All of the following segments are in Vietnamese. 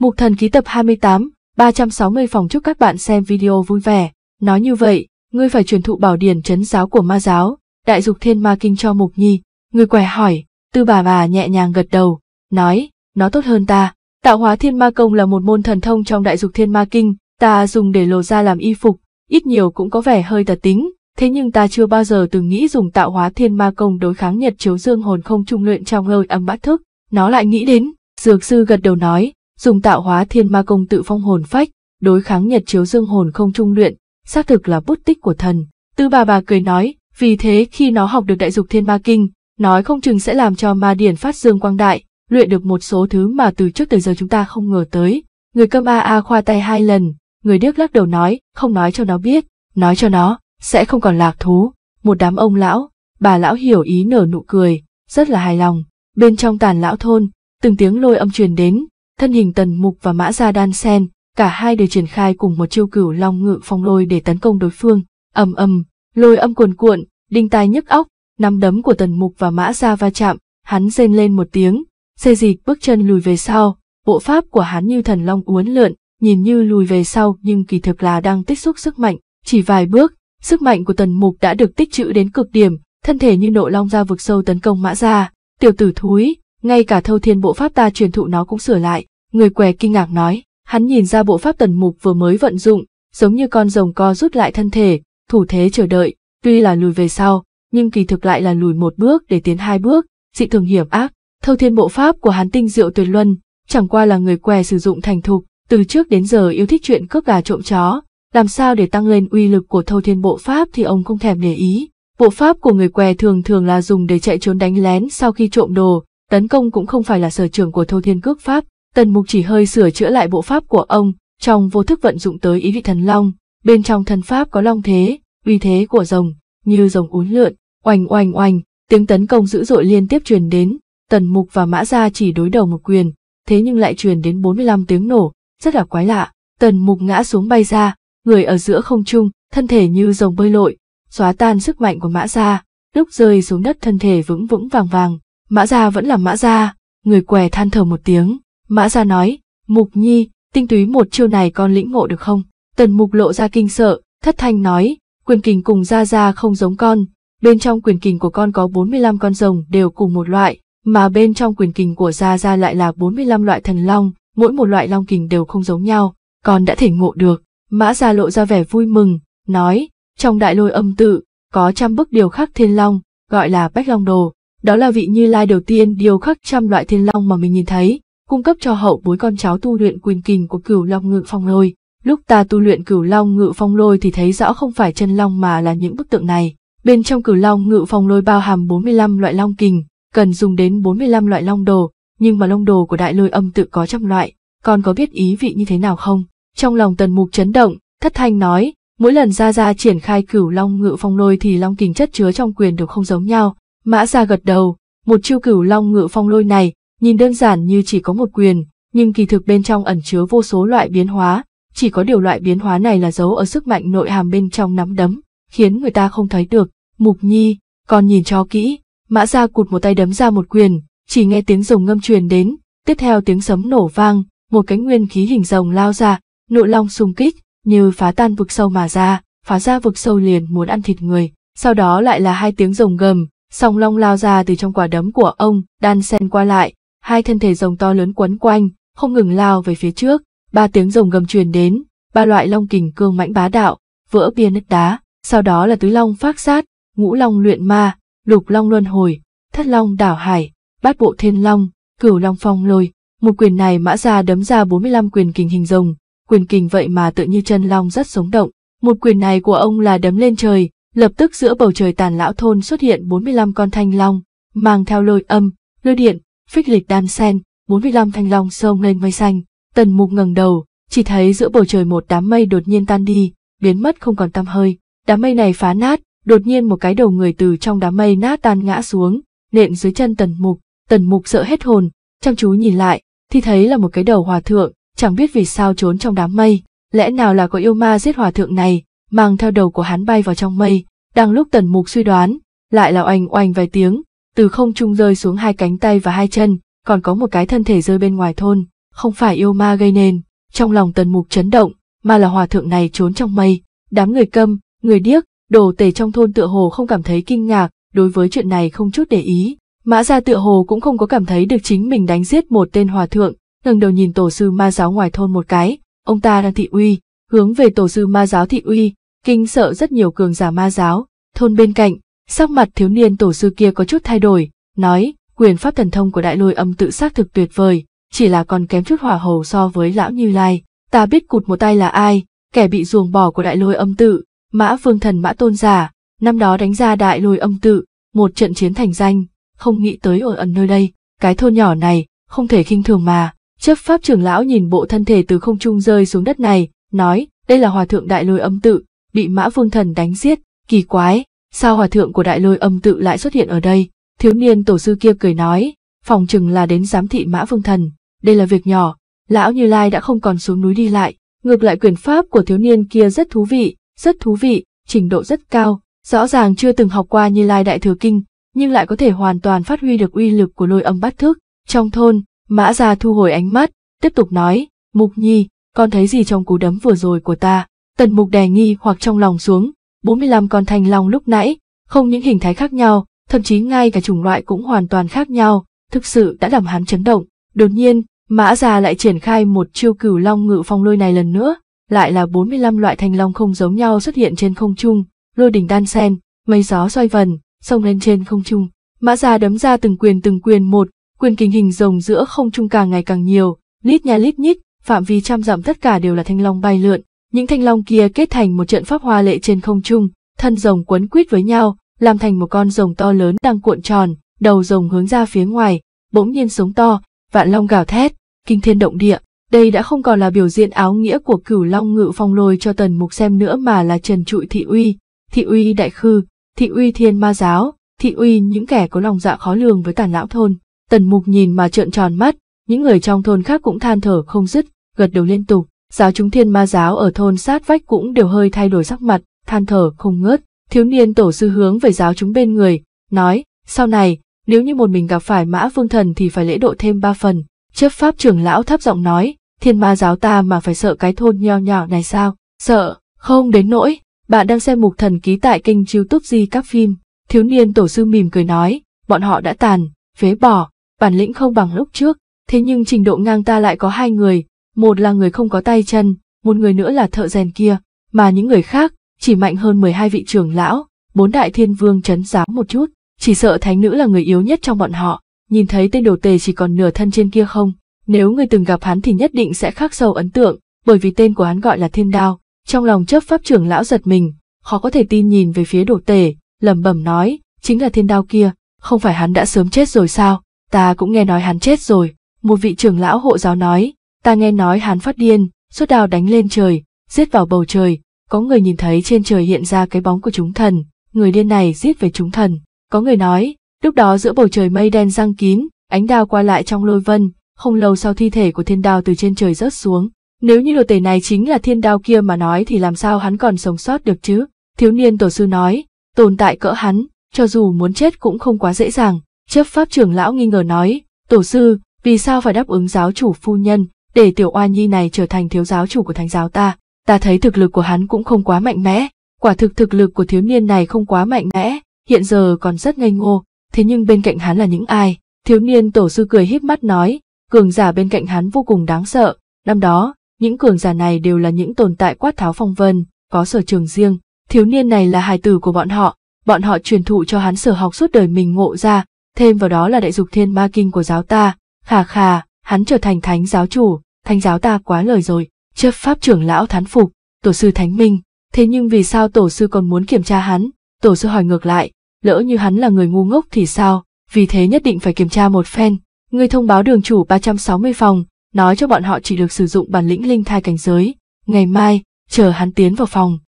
Mục thần ký tập 28, 360 phòng chúc các bạn xem video vui vẻ. Nói như vậy, ngươi phải truyền thụ bảo điển trấn giáo của ma giáo, đại dục thiên ma kinh cho mục nhi. Người quẻ hỏi, tư bà bà nhẹ nhàng gật đầu, nói, nó tốt hơn ta. Tạo hóa thiên ma công là một môn thần thông trong đại dục thiên ma kinh, ta dùng để lồ ra làm y phục, ít nhiều cũng có vẻ hơi tật tính, thế nhưng ta chưa bao giờ từng nghĩ dùng tạo hóa thiên ma công đối kháng nhật chiếu dương hồn không trung luyện trong hơi âm bát thức. Nó lại nghĩ đến, dược sư gật đầu nói, dùng tạo hóa thiên ma công tự phong hồn phách, đối kháng nhật chiếu dương hồn không trung luyện, xác thực là bút tích của thần. Tư bà bà cười nói, vì thế khi nó học được đại dục thiên ma kinh, nói không chừng sẽ làm cho ma điển phát dương quang đại, luyện được một số thứ mà từ trước tới giờ chúng ta không ngờ tới. Người cơm a a khoa tay hai lần, người điếc lắc đầu nói, không nói cho nó biết, nói cho nó, sẽ không còn lạc thú. Một đám ông lão, bà lão hiểu ý nở nụ cười, rất là hài lòng. Bên trong tàn lão thôn, từng tiếng lôi âm truyền đến, thân hình tần mục và mã gia đan sen, cả hai đều triển khai cùng một chiêu cửu long ngự phong lôi để tấn công đối phương, ầm ầm, lôi âm cuồn cuộn, đinh tai nhức óc, nắm đấm của tần mục và mã gia va chạm, hắn rên lên một tiếng, xê dịch bước chân lùi về sau, bộ pháp của hắn như thần long uốn lượn, nhìn như lùi về sau nhưng kỳ thực là đang tích xúc sức mạnh, chỉ vài bước, sức mạnh của tần mục đã được tích trữ đến cực điểm, thân thể như nộ long ra vực sâu tấn công mã gia, tiểu tử thúi, ngay cả thâu thiên bộ pháp ta truyền thụ nó cũng sửa lại, người què kinh ngạc nói, hắn nhìn ra bộ pháp tần mục vừa mới vận dụng, giống như con rồng co rút lại thân thể, thủ thế chờ đợi, tuy là lùi về sau, nhưng kỳ thực lại là lùi một bước để tiến hai bước, dị thường hiểm ác, thâu thiên bộ pháp của hắn tinh diệu tuyệt luân, chẳng qua là người què sử dụng thành thục, từ trước đến giờ yêu thích chuyện cướp gà trộm chó, làm sao để tăng lên uy lực của thâu thiên bộ pháp thì ông không thèm để ý. Bộ pháp của người què thường thường là dùng để chạy trốn đánh lén sau khi trộm đồ, tấn công cũng không phải là sở trường của Thâu Thiên Cước Pháp, Tần Mục chỉ hơi sửa chữa lại bộ pháp của ông, trong vô thức vận dụng tới ý vị thần long, bên trong thần pháp có long thế, uy thế của rồng, như rồng uốn lượn, oanh oanh oanh, tiếng tấn công dữ dội liên tiếp truyền đến, Tần Mục và Mã Gia chỉ đối đầu một quyền, thế nhưng lại truyền đến 45 tiếng nổ, rất là quái lạ, Tần Mục ngã xuống bay ra, người ở giữa không trung, thân thể như rồng bơi lội, xóa tan sức mạnh của Mã Gia, lúc rơi xuống đất thân thể vững vững vàng vàng, Mã Gia vẫn là Mã Gia, người què than thở một tiếng. Mã Gia nói, Mục Nhi, tinh túy một chiêu này con lĩnh ngộ được không? Tần Mục lộ ra kinh sợ, thất thanh nói, quyền kình cùng Gia Gia không giống con. Bên trong quyền kình của con có bốn mươi 45 con rồng đều cùng một loại, mà bên trong quyền kình của Gia Gia lại là bốn mươi 45 loại thần long, mỗi một loại long kình đều không giống nhau, con đã thể ngộ được. Mã Gia lộ ra vẻ vui mừng, nói, trong đại lôi âm tự, có trăm bức điều khắc thiên long, gọi là bách long đồ, đó là vị Như Lai đầu tiên điều khắc trăm loại thiên long mà mình nhìn thấy, cung cấp cho hậu bối con cháu tu luyện quyền kình của cửu long ngự phong lôi. Lúc ta tu luyện cửu long ngự phong lôi thì thấy rõ không phải chân long mà là những bức tượng này. Bên trong cửu long ngự phong lôi bao hàm 45 loại long kình, cần dùng đến 45 loại long đồ, nhưng mà long đồ của đại lôi âm tự có trăm loại, còn có biết ý vị như thế nào không? Trong lòng tần mục chấn động, thất thanh nói, mỗi lần ra ra triển khai cửu long ngự phong lôi thì long kình chất chứa trong quyền đều không giống nhau, Mã ra gật đầu, một chiêu cửu long ngự phong lôi này, nhìn đơn giản như chỉ có một quyền, nhưng kỳ thực bên trong ẩn chứa vô số loại biến hóa, chỉ có điều loại biến hóa này là giấu ở sức mạnh nội hàm bên trong nắm đấm, khiến người ta không thấy được. Mục Nhi, còn nhìn cho kỹ, Mã Gia cụt một tay đấm ra một quyền, chỉ nghe tiếng rồng ngâm truyền đến, tiếp theo tiếng sấm nổ vang, một cánh nguyên khí hình rồng lao ra, nội long xung kích, như phá tan vực sâu mà ra, phá ra vực sâu liền muốn ăn thịt người, sau đó lại là hai tiếng rồng gầm, song long lao ra từ trong quả đấm của ông, đan sen qua lại, hai thân thể rồng to lớn quấn quanh, không ngừng lao về phía trước, ba tiếng rồng gầm truyền đến, ba loại long kình cương mãnh bá đạo, vỡ bia nứt đá, sau đó là tứ long phát sát, ngũ long luyện ma, lục long luân hồi, thất long đảo hải, bát bộ thiên long, cửu long phong lôi, một quyền này mã ra đấm ra 45 quyền kình hình rồng, quyền kình vậy mà tự như chân long rất sống động, một quyền này của ông là đấm lên trời, Lập tức giữa bầu trời tàn lão thôn xuất hiện 45 con thanh long, mang theo lôi âm, lôi điện, phích lịch đan sen, 45 thanh long sông lên mây xanh. Tần mục ngẩng đầu, chỉ thấy giữa bầu trời một đám mây đột nhiên tan đi, biến mất không còn tăm hơi. Đám mây này phá nát, đột nhiên một cái đầu người từ trong đám mây nát tan ngã xuống, nện dưới chân tần mục. Tần mục sợ hết hồn, chăm chú nhìn lại, thì thấy là một cái đầu hòa thượng, chẳng biết vì sao trốn trong đám mây. Lẽ nào là có yêu ma giết hòa thượng này, mang theo đầu của hắn bay vào trong mây, đang lúc tần mục suy đoán, lại là oanh oanh vài tiếng, từ không trung rơi xuống hai cánh tay và hai chân, còn có một cái thân thể rơi bên ngoài thôn, không phải yêu ma gây nên, trong lòng tần mục chấn động, mà là hòa thượng này trốn trong mây, đám người câm, người điếc, đồ tể trong thôn tựa hồ không cảm thấy kinh ngạc, đối với chuyện này không chút để ý, mã gia tựa hồ cũng không có cảm thấy được chính mình đánh giết một tên hòa thượng, ngẩng đầu nhìn tổ sư ma giáo ngoài thôn một cái, ông ta đang thị uy, hướng về tổ sư ma giáo thị uy, kinh sợ rất nhiều cường giả ma giáo, thôn bên cạnh, sắc mặt thiếu niên tổ sư kia có chút thay đổi, nói, quyền pháp thần thông của đại lôi âm tự xác thực tuyệt vời, chỉ là còn kém chút hỏa hầu so với lão Như Lai, ta biết cụt một tay là ai, kẻ bị ruồng bỏ của đại lôi âm tự, mã phương thần mã tôn giả, năm đó đánh ra đại lôi âm tự, một trận chiến thành danh, không nghĩ tới ở ẩn nơi đây, cái thôn nhỏ này, không thể khinh thường mà, chấp pháp trưởng lão nhìn bộ thân thể từ không trung rơi xuống đất này, nói đây là hòa thượng đại lôi âm tự, bị mã vương thần đánh giết, kỳ quái, sao hòa thượng của đại lôi âm tự lại xuất hiện ở đây? Thiếu niên tổ sư kia cười nói, phòng chừng là đến giám thị mã vương thần, đây là việc nhỏ, lão Như Lai đã không còn xuống núi đi lại, ngược lại quyền pháp của thiếu niên kia rất thú vị, rất thú vị, trình độ rất cao, rõ ràng chưa từng học qua Như Lai Đại Thừa Kinh, nhưng lại có thể hoàn toàn phát huy được uy lực của lôi âm bát thức. Trong thôn, Mã Gia thu hồi ánh mắt, tiếp tục nói, Mục Nhi, con thấy gì trong cú đấm vừa rồi của ta? Tần mục đè nghi hoặc trong lòng xuống, 45 con thanh long lúc nãy, không những hình thái khác nhau, thậm chí ngay cả chủng loại cũng hoàn toàn khác nhau, thực sự đã làm hắn chấn động. Đột nhiên, mã già lại triển khai một chiêu cửu long ngự phong lôi này lần nữa, lại là 45 loại thanh long không giống nhau xuất hiện trên không trung, lôi đỉnh đan sen, mây gió xoay vần, xông lên trên không trung. Mã già đấm ra từng quyền từng quyền một, quyền kình hình rồng giữa không trung càng ngày càng nhiều, lít nha lít nhít, phạm vi trăm dặm tất cả đều là thanh long bay lượn, những thanh long kia kết thành một trận pháp hoa lệ trên không trung, thân rồng quấn quít với nhau, làm thành một con rồng to lớn đang cuộn tròn, đầu rồng hướng ra phía ngoài, bỗng nhiên sống to, vạn long gào thét, kinh thiên động địa. Đây đã không còn là biểu diễn áo nghĩa của cửu long ngự phong lôi cho tần mục xem nữa mà là trần trụi thị uy, thị uy đại khư, thị uy thiên ma giáo, thị uy những kẻ có lòng dạ khó lường với tàn lão thôn. Tần mục nhìn mà trợn tròn mắt, những người trong thôn khác cũng than thở không dứt, gật đầu liên tục, giáo chúng thiên ma giáo ở thôn sát vách cũng đều hơi thay đổi sắc mặt, than thở không ngớt, thiếu niên tổ sư hướng về giáo chúng bên người, nói, sau này, nếu như một mình gặp phải mã vương thần thì phải lễ độ thêm ba phần, chấp pháp trưởng lão thấp giọng nói, thiên ma giáo ta mà phải sợ cái thôn nho nhỏ này sao, sợ, không đến nỗi, bạn đang xem mục thần ký tại kênh youtube di các phim, thiếu niên tổ sư mỉm cười nói, bọn họ đã tàn, phế bỏ, bản lĩnh không bằng lúc trước, thế nhưng trình độ ngang ta lại có hai người, một là người không có tay chân, một người nữa là thợ rèn kia, mà những người khác chỉ mạnh hơn 12 vị trưởng lão, bốn đại thiên vương chấn giáo một chút, chỉ sợ thánh nữ là người yếu nhất trong bọn họ, nhìn thấy tên đồ tề chỉ còn nửa thân trên kia không, nếu người từng gặp hắn thì nhất định sẽ khắc sâu ấn tượng, bởi vì tên của hắn gọi là thiên đao, trong lòng chấp pháp trưởng lão giật mình, khó có thể tin nhìn về phía đồ tề, lẩm bẩm nói, chính là thiên đao kia, không phải hắn đã sớm chết rồi sao, ta cũng nghe nói hắn chết rồi, một vị trưởng lão hộ giáo nói, Ta nghe nói hắn phát điên, suốt đào đánh lên trời, giết vào bầu trời, có người nhìn thấy trên trời hiện ra cái bóng của chúng thần, người điên này giết về chúng thần. Có người nói, lúc đó giữa bầu trời mây đen răng kín, ánh đao qua lại trong lôi vân, không lâu sau thi thể của thiên đao từ trên trời rớt xuống. Nếu như đồ tể này chính là thiên đao kia mà nói thì làm sao hắn còn sống sót được chứ? Thiếu niên tổ sư nói, tồn tại cỡ hắn, cho dù muốn chết cũng không quá dễ dàng. Chấp pháp trưởng lão nghi ngờ nói, tổ sư, vì sao phải đáp ứng giáo chủ phu nhân, để tiểu oa nhi này trở thành thiếu giáo chủ của thánh giáo ta. Ta thấy thực lực của hắn cũng không quá mạnh mẽ, quả thực thực lực của thiếu niên này không quá mạnh mẽ, hiện giờ còn rất ngây ngô, thế nhưng bên cạnh hắn là những ai? Thiếu niên tổ sư cười híp mắt nói, cường giả bên cạnh hắn vô cùng đáng sợ, năm đó, những cường giả này đều là những tồn tại quát tháo phong vân, có sở trường riêng, thiếu niên này là hài tử của bọn họ, bọn họ truyền thụ cho hắn sở học suốt đời mình ngộ ra, thêm vào đó là đại dục thiên ma kinh của giáo ta, khà khà, hắn trở thành thánh giáo chủ, thánh giáo ta quá lời rồi, chấp pháp trưởng lão thán phục, tổ sư thánh minh, thế nhưng vì sao tổ sư còn muốn kiểm tra hắn, tổ sư hỏi ngược lại, lỡ như hắn là người ngu ngốc thì sao, vì thế nhất định phải kiểm tra một phen, ngươi thông báo đường chủ 360 phòng, nói cho bọn họ chỉ được sử dụng bản lĩnh linh thai cảnh giới, ngày mai, chờ hắn tiến vào phòng.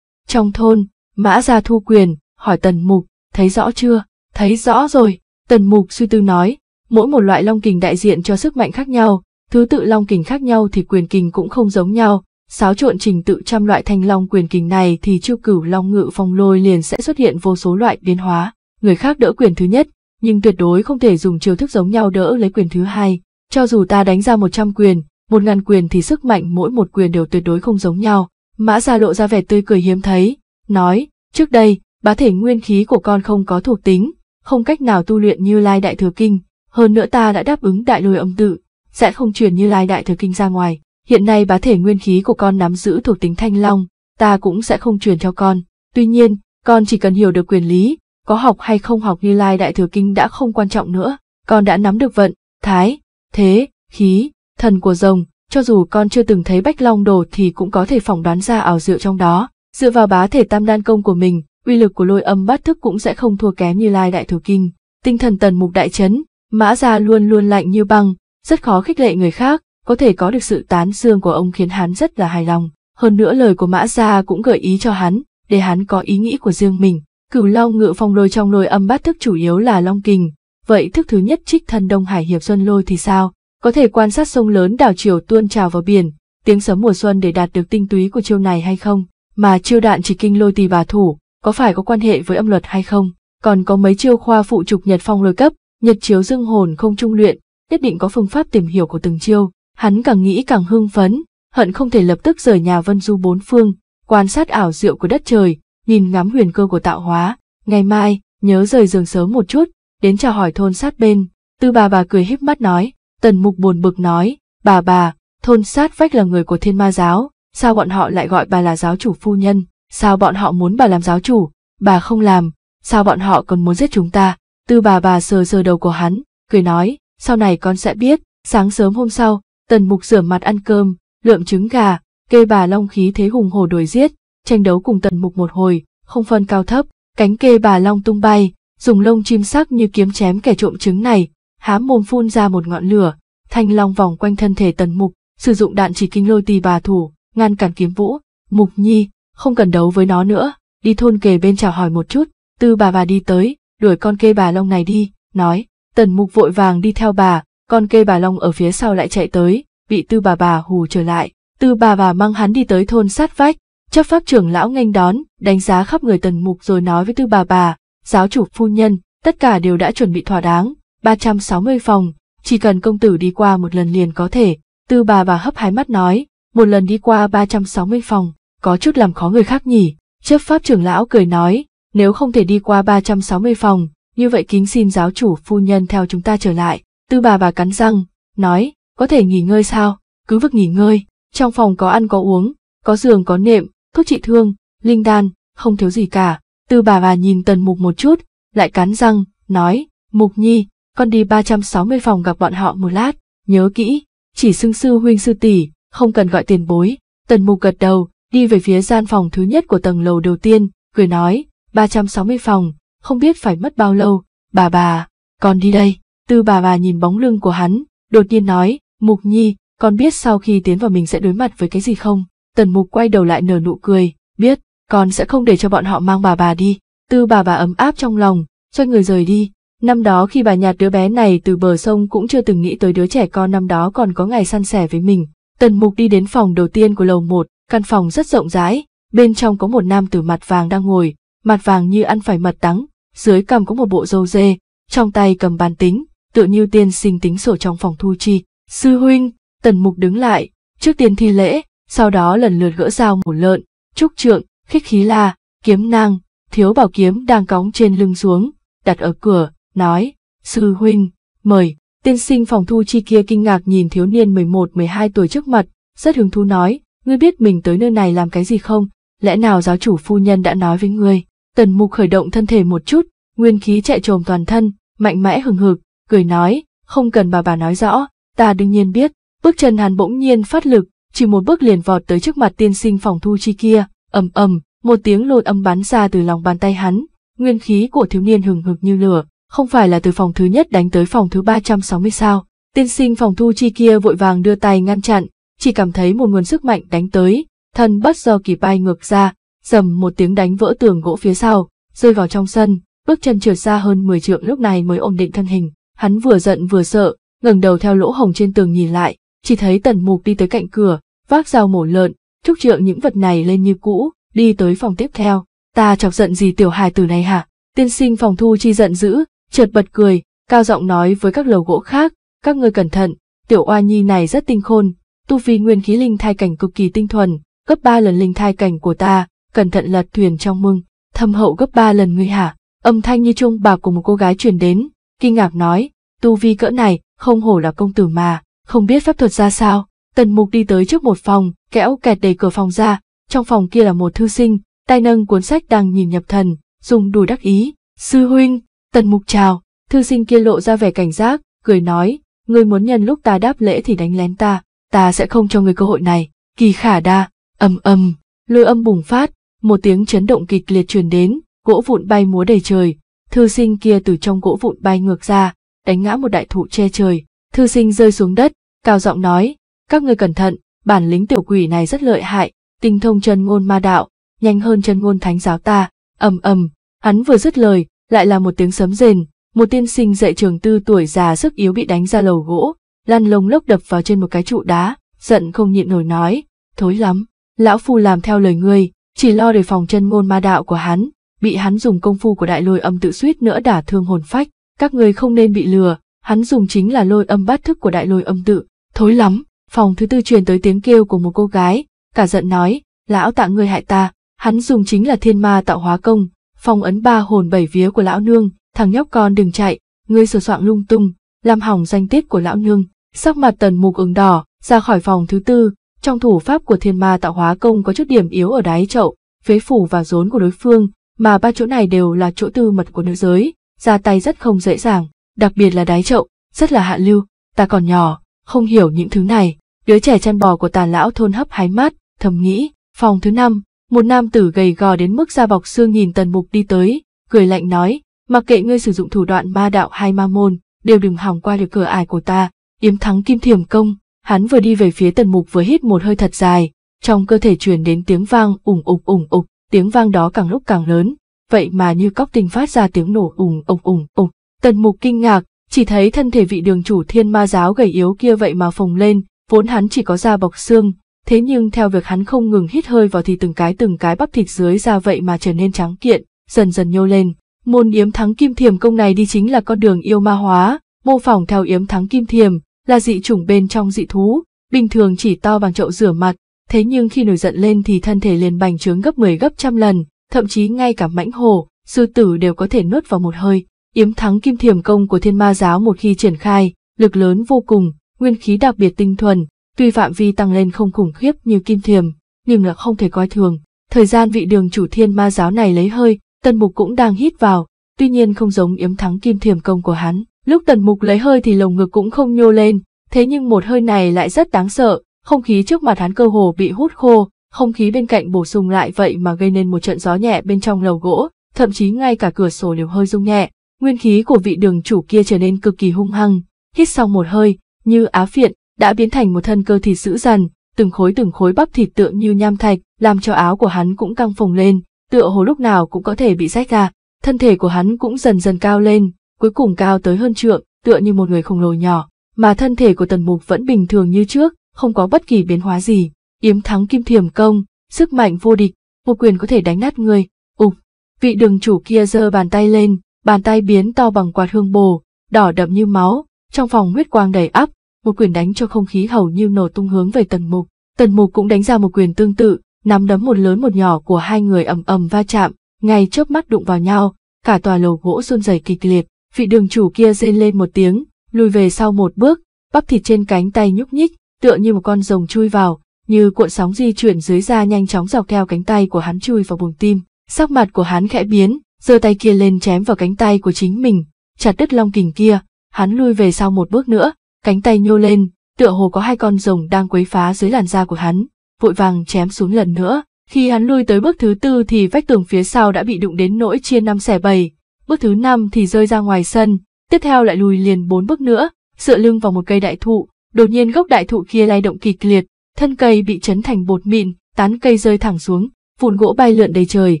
Trong thôn, mã gia thu quyền, hỏi tần mục, thấy rõ chưa, thấy rõ rồi, tần mục suy tư nói, mỗi một loại long kình đại diện cho sức mạnh khác nhau, Thứ tự long kình khác nhau thì quyền kình cũng không giống nhau, xáo trộn trình tự trăm loại thanh long quyền kình này thì chiêu cửu long ngự phong lôi liền sẽ xuất hiện vô số loại biến hóa, người khác đỡ quyền thứ nhất, nhưng tuyệt đối không thể dùng chiêu thức giống nhau đỡ lấy quyền thứ hai, cho dù ta đánh ra một trăm quyền, một ngàn quyền thì sức mạnh mỗi một quyền đều tuyệt đối không giống nhau. Mã Gia lộ ra vẻ tươi cười hiếm thấy, nói, trước đây, bá thể nguyên khí của con không có thuộc tính, không cách nào tu luyện như Lai Đại Thừa Kinh, hơn nữa ta đã đáp ứng đại lôi âm tự, sẽ không truyền như lai đại thừa kinh ra ngoài. Hiện nay bá thể nguyên khí của con nắm giữ thuộc tính thanh long, ta cũng sẽ không truyền cho con. Tuy nhiên, con chỉ cần hiểu được quyền lý, có học hay không học như lai đại thừa kinh đã không quan trọng nữa, con đã nắm được vận, thái, thế, khí, thần của rồng, cho dù con chưa từng thấy bách long đồ thì cũng có thể phỏng đoán ra ảo diệu trong đó. Dựa vào bá thể tam đan công của mình, uy lực của lôi âm bát thức cũng sẽ không thua kém như lai đại thừa kinh. Tinh thần tần mục đại chấn, mã ra luôn luôn lạnh như băng, rất khó khích lệ người khác, có thể có được sự tán dương của ông khiến hắn rất là hài lòng. Hơn nữa lời của Mã Gia cũng gợi ý cho hắn, để hắn có ý nghĩ của riêng mình. Cửu Long ngự phong lôi trong lôi âm bát thức chủ yếu là Long Kình, vậy thức thứ nhất trích thân Đông Hải Hiệp Xuân lôi thì sao? Có thể quan sát sông lớn đảo chiều tuôn trào vào biển, tiếng sấm mùa xuân để đạt được tinh túy của chiêu này hay không? Mà chiêu đạn chỉ kinh lôi tỳ bà thủ, có phải có quan hệ với âm luật hay không? Còn có mấy chiêu khoa phụ trục nhật phong lôi cấp, nhật chiếu dương hồn không trung luyện, nhất định có phương pháp tìm hiểu của từng chiêu. Hắn càng nghĩ càng hưng phấn, hận không thể lập tức rời nhà vân du bốn phương, quan sát ảo diệu của đất trời, nhìn ngắm huyền cơ của tạo hóa. Ngày mai, nhớ rời giường sớm một chút, đến chào hỏi thôn sát bên. Tư bà bà cười híp mắt nói, tần mục buồn bực nói, bà bà, thôn sát vách là người của thiên ma giáo, sao bọn họ lại gọi bà là giáo chủ phu nhân, sao bọn họ muốn bà làm giáo chủ, bà không làm, sao bọn họ còn muốn giết chúng ta. Tư bà bà sờ sờ đầu của hắn, cười nói, sau này con sẽ biết, sáng sớm hôm sau, tần mục rửa mặt ăn cơm, lượm trứng gà, kê bà long khí thế hùng hổ đuổi giết, tranh đấu cùng tần mục một hồi, không phân cao thấp, cánh kê bà long tung bay, dùng lông chim sắc như kiếm chém kẻ trộm trứng này, há mồm phun ra một ngọn lửa, thanh long vòng quanh thân thể tần mục, sử dụng đạn chỉ kinh lôi tì bà thủ, ngăn cản kiếm vũ, mục nhi, không cần đấu với nó nữa, đi thôn kề bên chào hỏi một chút, tư bà bà đi tới, đuổi con kê bà long này đi, nói, Tần mục vội vàng đi theo bà, con kê bà Long ở phía sau lại chạy tới, bị tư bà bà hù trở lại. Tư bà bà mang hắn đi tới thôn sát vách, chấp pháp trưởng lão nghênh đón, đánh giá khắp người tần mục rồi nói với tư bà bà, giáo chủ phu nhân, tất cả đều đã chuẩn bị thỏa đáng, 360 phòng, chỉ cần công tử đi qua một lần liền có thể. Tư bà bà hấp hái mắt nói, một lần đi qua 360 phòng, có chút làm khó người khác nhỉ. Chấp pháp trưởng lão cười nói, nếu không thể đi qua 360 phòng, như vậy kính xin giáo chủ phu nhân theo chúng ta trở lại. Tư bà bà cắn răng, nói, có thể nghỉ ngơi sao, cứ vực nghỉ ngơi, trong phòng có ăn có uống, có giường có nệm, thuốc trị thương, linh đan, không thiếu gì cả. Tư bà bà nhìn tần mục một chút, lại cắn răng, nói, mục nhi, con đi ba trăm sáu mươi phòng gặp bọn họ một lát, nhớ kỹ, chỉ xưng sư huynh sư tỷ, không cần gọi tiền bối. Tần mục gật đầu, đi về phía gian phòng thứ nhất của tầng lầu đầu tiên, cười nói, ba trăm sáu mươi phòng, không biết phải mất bao lâu, bà bà, con đi đây. Tư bà bà nhìn bóng lưng của hắn, đột nhiên nói, Mục Nhi, con biết sau khi tiến vào mình sẽ đối mặt với cái gì không? Tần Mục quay đầu lại nở nụ cười, biết, con sẽ không để cho bọn họ mang bà bà đi. Tư bà bà ấm áp trong lòng, cho người rời đi. Năm đó khi bà nhạt đứa bé này từ bờ sông cũng chưa từng nghĩ tới đứa trẻ con năm đó còn có ngày săn sẻ với mình. Tần Mục đi đến phòng đầu tiên của lầu một, căn phòng rất rộng rãi, bên trong có một nam tử mặt vàng đang ngồi, mặt vàng như ăn phải mật đắng, dưới cầm có một bộ râu dê, trong tay cầm bàn tính, tựa như tiên sinh tính sổ trong phòng thu chi. Sư huynh, tần mục đứng lại, trước tiên thi lễ, sau đó lần lượt gỡ dao mổ lợn, trúc trượng, khích khí la, kiếm nang, thiếu bảo kiếm đang cóng trên lưng xuống, đặt ở cửa, nói, sư huynh, mời, tiên sinh phòng thu chi kia kinh ngạc nhìn thiếu niên 11-12 tuổi trước mặt, rất hứng thú nói, ngươi biết mình tới nơi này làm cái gì không, lẽ nào giáo chủ phu nhân đã nói với ngươi, Tần mục khởi động thân thể một chút, nguyên khí chạy trồm toàn thân, mạnh mẽ hừng hực, cười nói, không cần bà bà nói rõ, ta đương nhiên biết, bước chân hắn bỗng nhiên phát lực, chỉ một bước liền vọt tới trước mặt tiên sinh phòng thu chi kia, ầm ầm, một tiếng lôi âm bắn ra từ lòng bàn tay hắn, nguyên khí của thiếu niên hừng hực như lửa, không phải là từ phòng thứ nhất đánh tới phòng thứ 360 sao, tiên sinh phòng thu chi kia vội vàng đưa tay ngăn chặn, chỉ cảm thấy một nguồn sức mạnh đánh tới, thân bất do kỳ bay ngược ra, sầm một tiếng đánh vỡ tường gỗ phía sau, rơi vào trong sân, bước chân trượt xa hơn 10 trượng lúc này mới ổn định thân hình. Hắn vừa giận vừa sợ, ngẩng đầu theo lỗ hồng trên tường nhìn lại, chỉ thấy tần mục đi tới cạnh cửa, vác dao mổ lợn, trúc trượng những vật này lên như cũ, đi tới phòng tiếp theo. Ta chọc giận gì tiểu hài tử này hả? Tiên sinh phòng thu chi giận dữ, chợt bật cười, cao giọng nói với các lầu gỗ khác, các ngươi cẩn thận, tiểu oa nhi này rất tinh khôn, tu vi nguyên khí linh thai cảnh cực kỳ tinh thuần, gấp 3 lần linh thai cảnh của ta, cẩn thận lật thuyền trong mương, thâm hậu gấp ba lần ngươi hả? Âm thanh như chuông bạc của một cô gái truyền đến, kinh ngạc nói, tu vi cỡ này, không hổ là công tử mà, không biết phép thuật ra sao. Tần Mục đi tới trước một phòng, kéo kẹt đầy cửa phòng ra, trong phòng kia là một thư sinh, tay nâng cuốn sách đang nhìn nhập thần, dùng đùi đắc ý, sư huynh, Tần Mục chào, thư sinh kia lộ ra vẻ cảnh giác, cười nói, ngươi muốn nhân lúc ta đáp lễ thì đánh lén ta, ta sẽ không cho người cơ hội này, kỳ khả đa, ầm ầm, lôi âm bùng phát, một tiếng chấn động kịch liệt truyền đến, gỗ vụn bay múa đầy trời, thư sinh kia từ trong gỗ vụn bay ngược ra, đánh ngã một đại thụ che trời, thư sinh rơi xuống đất, cao giọng nói, các ngươi cẩn thận, bản lính tiểu quỷ này rất lợi hại, tinh thông chân ngôn ma đạo, nhanh hơn chân ngôn thánh giáo ta, ầm ầm, hắn vừa dứt lời, lại là một tiếng sấm rền, một tiên sinh dạy trường tư tuổi già sức yếu bị đánh ra lầu gỗ, lăn lông lốc đập vào trên một cái trụ đá, giận không nhịn nổi nói, thối lắm, lão phu làm theo lời ngươi, chỉ lo đề phòng chân ngôn ma đạo của hắn, bị hắn dùng công phu của đại lôi âm tự suýt nữa đả thương hồn phách, các người không nên bị lừa, hắn dùng chính là lôi âm bát thức của đại lôi âm tự, thối lắm, phòng thứ tư truyền tới tiếng kêu của một cô gái, cả giận nói, lão tạ người hại ta, hắn dùng chính là thiên ma tạo hóa công, phong ấn ba hồn bảy vía của lão nương, thằng nhóc con đừng chạy, ngươi sửa soạn lung tung, làm hỏng danh tiết của lão nương, sắc mặt tần mục ửng đỏ, ra khỏi phòng thứ tư, trong thủ pháp của thiên ma tạo hóa công có chút điểm yếu ở đáy chậu, phế phủ và rốn của đối phương, mà ba chỗ này đều là chỗ tư mật của nữ giới, ra tay rất không dễ dàng, đặc biệt là đáy chậu, rất là hạ lưu, ta còn nhỏ, không hiểu những thứ này, đứa trẻ chăn bò của tà lão thôn hấp hái mát, thầm nghĩ, phòng thứ năm, một nam tử gầy gò đến mức da bọc xương nhìn tần mục đi tới, cười lạnh nói, mặc kệ ngươi sử dụng thủ đoạn ma đạo hay ma môn, đều đừng hỏng qua được cửa ải của ta, yếm thắng kim thiểm công, Hắn vừa đi về phía tần mục vừa hít một hơi thật dài, trong cơ thể truyền đến tiếng vang ủng ục ủng ục, tiếng vang đó càng lúc càng lớn, vậy mà như cóc tinh phát ra tiếng nổ ủng ục ủng ục. Tần mục kinh ngạc, chỉ thấy thân thể vị đường chủ thiên ma giáo gầy yếu kia vậy mà phồng lên, vốn hắn chỉ có da bọc xương, thế nhưng theo việc hắn không ngừng hít hơi vào thì từng cái từng cái bắp thịt dưới da vậy mà trở nên trắng kiện, dần dần nhô lên. Môn yếm thắng kim thiềm công này đi chính là con đường yêu ma hóa, mô phỏng theo yếm thắng kim thiềm, là dị chủng bên trong dị thú, bình thường chỉ to bằng chậu rửa mặt, thế nhưng khi nổi giận lên thì thân thể liền bành trướng gấp 10 gấp trăm lần, thậm chí ngay cả mãnh hổ, sư tử đều có thể nuốt vào một hơi. Yếm thắng kim thiềm công của thiên ma giáo một khi triển khai, lực lớn vô cùng, nguyên khí đặc biệt tinh thuần, tuy phạm vi tăng lên không khủng khiếp như kim thiềm, nhưng là không thể coi thường. Thời gian vị đường chủ thiên ma giáo này lấy hơi, tân mục cũng đang hít vào, tuy nhiên không giống yếm thắng kim thiềm công của hắn. Lúc tần mục lấy hơi thì lồng ngực cũng không nhô lên, thế nhưng một hơi này lại rất đáng sợ, không khí trước mặt hắn cơ hồ bị hút khô, không khí bên cạnh bổ sung lại vậy mà gây nên một trận gió nhẹ bên trong lầu gỗ, thậm chí ngay cả cửa sổ đều hơi rung nhẹ, nguyên khí của vị đường chủ kia trở nên cực kỳ hung hăng, hít xong một hơi, như á phiện, đã biến thành một thân cơ thịt dữ dằn, từng khối từng khối bắp thịt tựa như nham thạch, làm cho áo của hắn cũng căng phồng lên, tựa hồ lúc nào cũng có thể bị rách ra, thân thể của hắn cũng dần dần cao lên, cuối cùng cao tới hơn trượng, tựa như một người khổng lồ nhỏ, mà thân thể của tần mục vẫn bình thường như trước, không có bất kỳ biến hóa gì. Yếm thắng kim thiềm công, sức mạnh vô địch, một quyền có thể đánh nát người. Ục, vị đường chủ kia giơ bàn tay lên, bàn tay biến to bằng quạt hương bồ, đỏ đậm như máu, trong phòng huyết quang đầy ắp, một quyền đánh cho không khí hầu như nổ tung hướng về tần mục. Tần mục cũng đánh ra một quyền tương tự, nắm đấm một lớn một nhỏ của hai người ầm ầm va chạm, ngay chớp mắt đụng vào nhau, cả tòa lầu gỗ run rẩy kịch liệt. Vị đường chủ kia rên lên một tiếng, lùi về sau một bước, bắp thịt trên cánh tay nhúc nhích, tựa như một con rồng chui vào, như cuộn sóng di chuyển dưới da nhanh chóng dọc theo cánh tay của hắn chui vào buồng tim. Sắc mặt của hắn khẽ biến, giơ tay kia lên chém vào cánh tay của chính mình, chặt đứt long kình kia, hắn lui về sau một bước nữa, cánh tay nhô lên, tựa hồ có hai con rồng đang quấy phá dưới làn da của hắn, vội vàng chém xuống lần nữa. Khi hắn lui tới bước thứ tư thì vách tường phía sau đã bị đụng đến nỗi chia năm xẻ bầy bước thứ năm thì rơi ra ngoài sân, tiếp theo lại lùi liền bốn bước nữa, dựa lưng vào một cây đại thụ, đột nhiên gốc đại thụ kia lay động kịch liệt, thân cây bị chấn thành bột mịn, tán cây rơi thẳng xuống, vụn gỗ bay lượn đầy trời,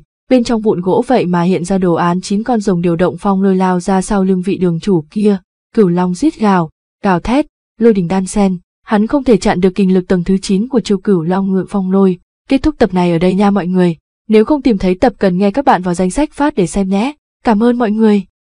bên trong vụn gỗ vậy mà hiện ra đồ án chín con rồng điều động phong lôi lao ra sau lưng vị đường chủ kia, cửu long rít gào, gào thét, lôi đình đan sen, hắn không thể chặn được kinh lực tầng thứ 9 của chiêu cửu long ngự phong lôi. Kết thúc tập này ở đây nha mọi người, nếu không tìm thấy tập cần nghe các bạn vào danh sách phát để xem nhé. Cảm ơn mọi người.